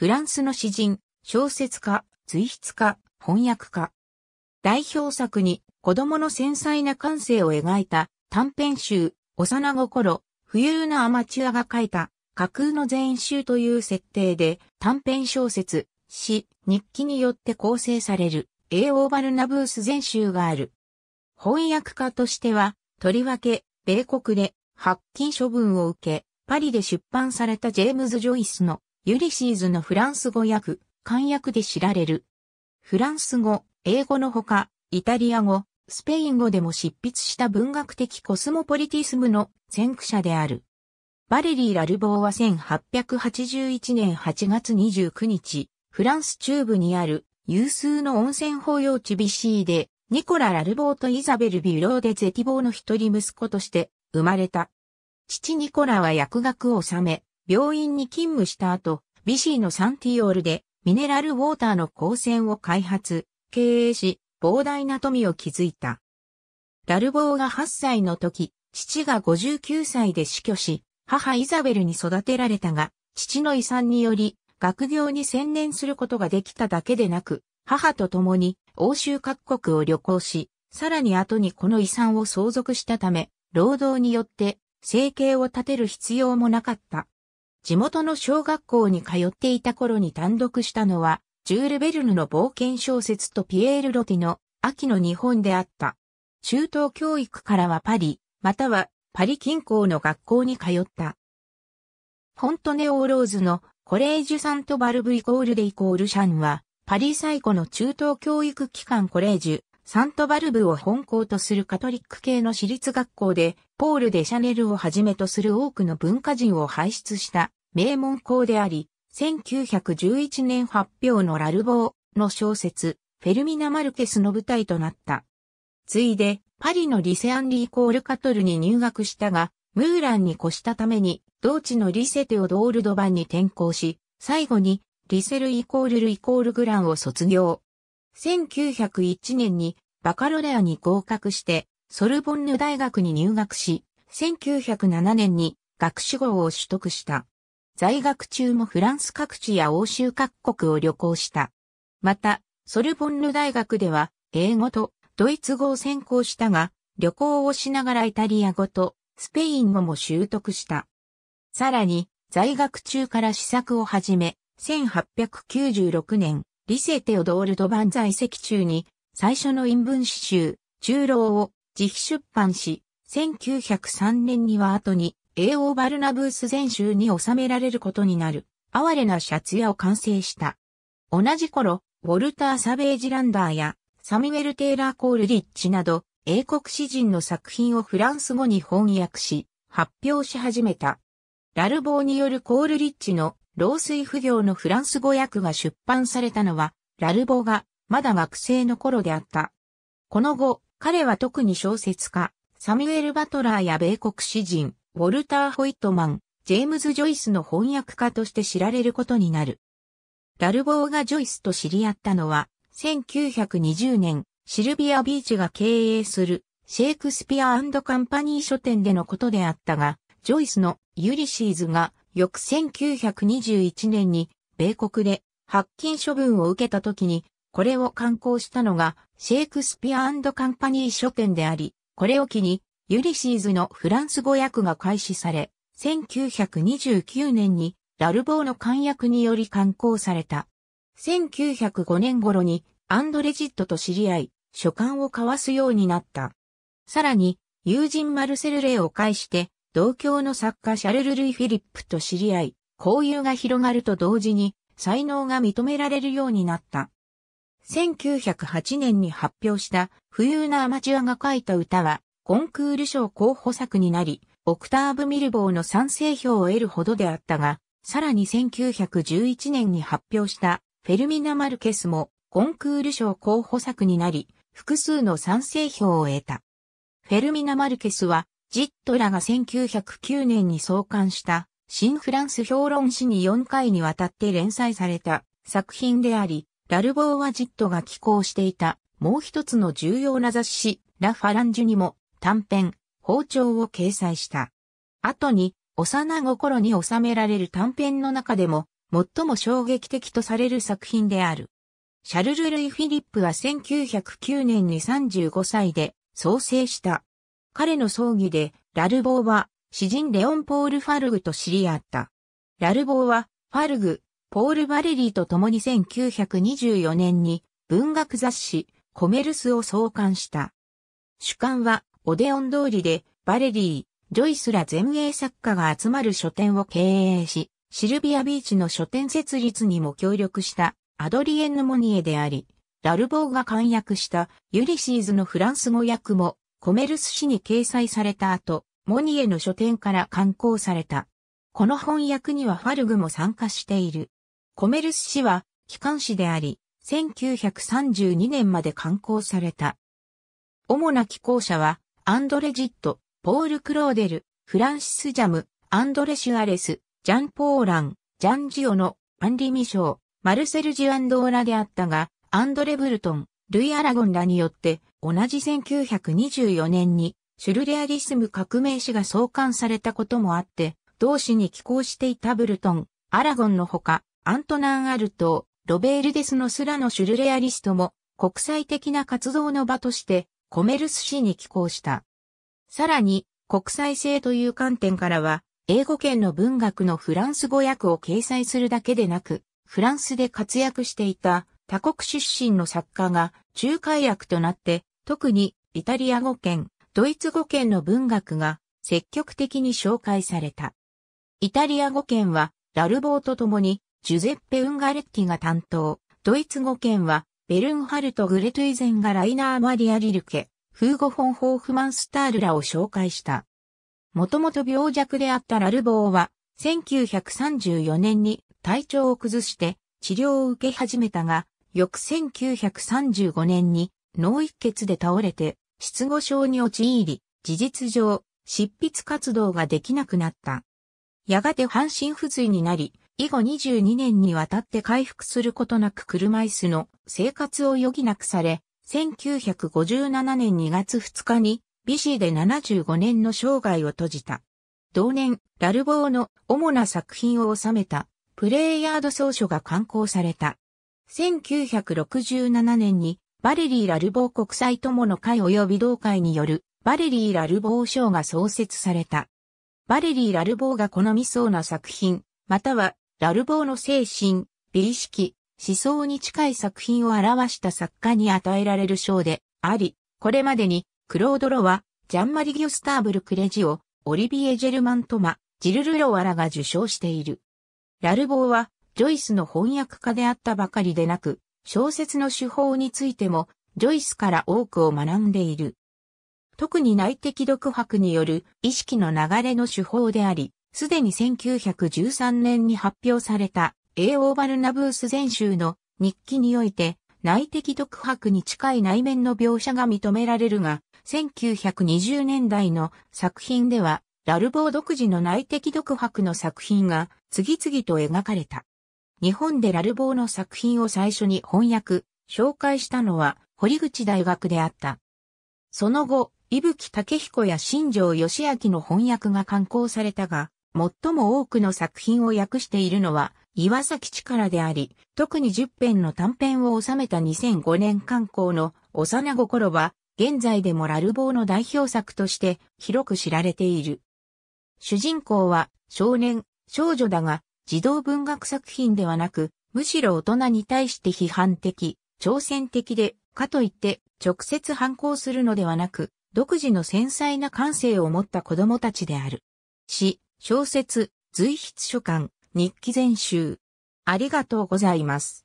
フランスの詩人、小説家、随筆家、翻訳家。代表作に子供の繊細な感性を描いた短編集、幼心、冬のアマチュアが書いた架空の全集という設定で短編小説、詩、日記によって構成される A オーバルナブース全集がある。翻訳家としては、とりわけ、米国で発禁処分を受け、パリで出版されたジェームズ・ジョイスのユリシーズのフランス語訳、漢訳で知られる。フランス語、英語のほか、イタリア語、スペイン語でも執筆した文学的コスモポリティスムの先駆者である。バレリー・ラルボーは1881年8月29日、フランス中部にある有数の温泉法要。地ビシーで、ニコラ・ラルボーとイザベル・ビュローでゼティボーの一人息子として生まれた。父ニコラは薬学を治め、病院に勤務した後、ビシーのサンティオールでミネラルウォーターの光線を開発、経営し、膨大な富を築いた。ラルボーが8歳の時、父が59歳で死去し、母イザベルに育てられたが、父の遺産により、学業に専念することができただけでなく、母と共に欧州各国を旅行し、さらに後にこの遺産を相続したため、労働によって生計を立てる必要もなかった。地元の小学校に通っていた頃に単独したのは、ジュール・ベルヌの冒険小説とピエール・ロティの秋の日本であった。中等教育からはパリ、またはパリ近郊の学校に通った。フォントネオーローズのコレージュサントバルブイコールデ・イコールシャンは、パリ最古の中等教育機関コレージュ、サントバルブを本校とするカトリック系の私立学校で、ポール・デ・シャネルをはじめとする多くの文化人を輩出した名門校であり、1911年発表のラルボーの小説、フェルミナ・マルケスの舞台となった。ついで、パリのリセアンリー・コール・カトルに入学したが、ムーランに越したために、同地のリセテオ・ドールドバンに転校し、最後に、リセルイコールルイコールグランを卒業。1901年にバカロレアに合格して、ソルボンヌ大学に入学し、1907年に学士号を取得した。在学中もフランス各地や欧州各国を旅行した。また、ソルボンヌ大学では、英語とドイツ語を専攻したが、旅行をしながらイタリア語とスペイン語も習得した。さらに、在学中から試作を始め、1896年、リセ・テオドール・ドバン在籍中に最初の陰文詩集、中老を自費出版し、1903年には後に、英王バルナブース全集に収められることになる、哀れなシャツ屋を完成した。同じ頃、ウォルター・サベージランダーや、サミュエル・テイラー・コールリッチなど、英国詩人の作品をフランス語に翻訳し、発表し始めた。ラルボーによるコールリッチの老衰不行のフランス語訳が出版されたのは、ラルボーがまだ学生の頃であった。この後、彼は特に小説家、サミュエル・バトラーや米国詩人、ウォルター・ホイットマン、ジェームズ・ジョイスの翻訳家として知られることになる。ラルボーがジョイスと知り合ったのは、1920年、シルビア・ビーチが経営するシェイクスピアカンパニー書店でのことであったが、ジョイスのユリシーズが翌1921年に米国で発禁処分を受けた時にこれを刊行したのがシェイクスピアカンパニー書店であり、これを機にユリシーズのフランス語訳が開始され、1929年にラルボーの簡訳により刊行された。1905年頃にアンドレジットと知り合い、書簡を交わすようになった。さらに、友人マルセル・レイを介して、同郷の作家シャルル・ルイ・フィリップと知り合い、交友が広がると同時に、才能が認められるようになった。1908年に発表した富裕なアマチュアが書いた歌はコンクール賞候補作になり、オクターブ・ミルボーの賛成票を得るほどであったが、さらに1911年に発表したフェルミナ・マルケスもコンクール賞候補作になり、複数の賛成票を得た。フェルミナ・マルケスは、ジットラが1909年に創刊した新フランス評論誌に4回にわたって連載された作品であり、ラルボーワジットが寄稿していた、もう一つの重要な雑誌、ラ・ファランジュにも、短編、包丁を掲載した。後に、幼心に収められる短編の中でも、最も衝撃的とされる作品である。シャルル・ルイ・フィリップは1909年に35歳で創生した。彼の葬儀で、ラルボーは詩人レオン・ポール・ファルグと知り合った。ラルボーは、ファルグ、ポール・バレリーと共に1924年に文学雑誌コメルスを創刊した。主刊はオデオン通りでバレリー、ジョイスら前衛作家が集まる書店を経営し、シルビアビーチの書店設立にも協力したアドリエンヌ・モニエであり、ラルボーが簡約したユリシーズのフランス語訳もコメルス誌に掲載された後、モニエの書店から刊行された。この翻訳にはファルグも参加している。コメルス氏は、機関誌であり、1932年まで刊行された。主な寄稿者は、アンドレ・ジット、ポール・クローデル、フランシス・ジャム、アンドレ・シュアレス、ジャン・ポーラン、ジャン・ジオノ、アンリ・ミショー、マルセル・ジュアンドーラであったが、アンドレ・ブルトン、ルイ・アラゴンらによって、同じ1924年に、シュルレアリスム革命史が創刊されたこともあって、同志に寄稿していたブルトン、アラゴンのほか、アントナン・アルト、ロベールデスのスラのシュルレアリストも国際的な活動の場としてコメルス市に寄港した。さらに国際性という観点からは英語圏の文学のフランス語訳を掲載するだけでなくフランスで活躍していた他国出身の作家が仲介役となって特にイタリア語圏、ドイツ語圏の文学が積極的に紹介された。イタリア語圏はラルボーと共にジュゼッペ・ウンガレッティが担当。ドイツ語圏は、ベルンハルト・グレトゥイゼンがライナー・マリア・リルケ、フーゴ・フォン・ホーフマンスタールらを紹介した。もともと病弱であったラルボーは、1934年に体調を崩して治療を受け始めたが、翌1935年に脳一血で倒れて、失語症に陥り、事実上、執筆活動ができなくなった。やがて半身不随になり、以後22年にわたって回復することなく車椅子の生活を余儀なくされ、1957年2月2日に美シで75年の生涯を閉じた。同年、ラルボーの主な作品を収めたプレイヤード総書が刊行された。1967年にバレリー・ラルボー国際友の会及び同会によるバレリー・ラルボー賞が創設された。バレリー・ラルボーが好みそうな作品、またはラルボーの精神、美意識、思想に近い作品を表した作家に与えられる賞であり、これまでにクロード・ロは、ジャンマリ・ギュスターブル・クレジオ、オリビエ・ジェルマン・トマ、ジルル・ロワラが受賞している。ラルボーは、ジョイスの翻訳家であったばかりでなく、小説の手法についても、ジョイスから多くを学んでいる。特に内的独白による意識の流れの手法であり、すでに1913年に発表された、英ーバルナブース全集の日記において、内的独白に近い内面の描写が認められるが、1920年代の作品では、ラルボー独自の内的独白の作品が次々と描かれた。日本でラルボーの作品を最初に翻訳、紹介したのは堀口大学であった。その後、伊吹武彦や新城義明の翻訳が刊行されたが、最も多くの作品を訳しているのは岩崎力であり、特に10編の短編を収めた2005年刊行の幼心は、現在でもラルボーの代表作として広く知られている。主人公は少年、少女だが、児童文学作品ではなく、むしろ大人に対して批判的、挑戦的で、かといって直接反抗するのではなく、独自の繊細な感性を持った子供たちである。し、小説、随筆書館、日記全集。ありがとうございます。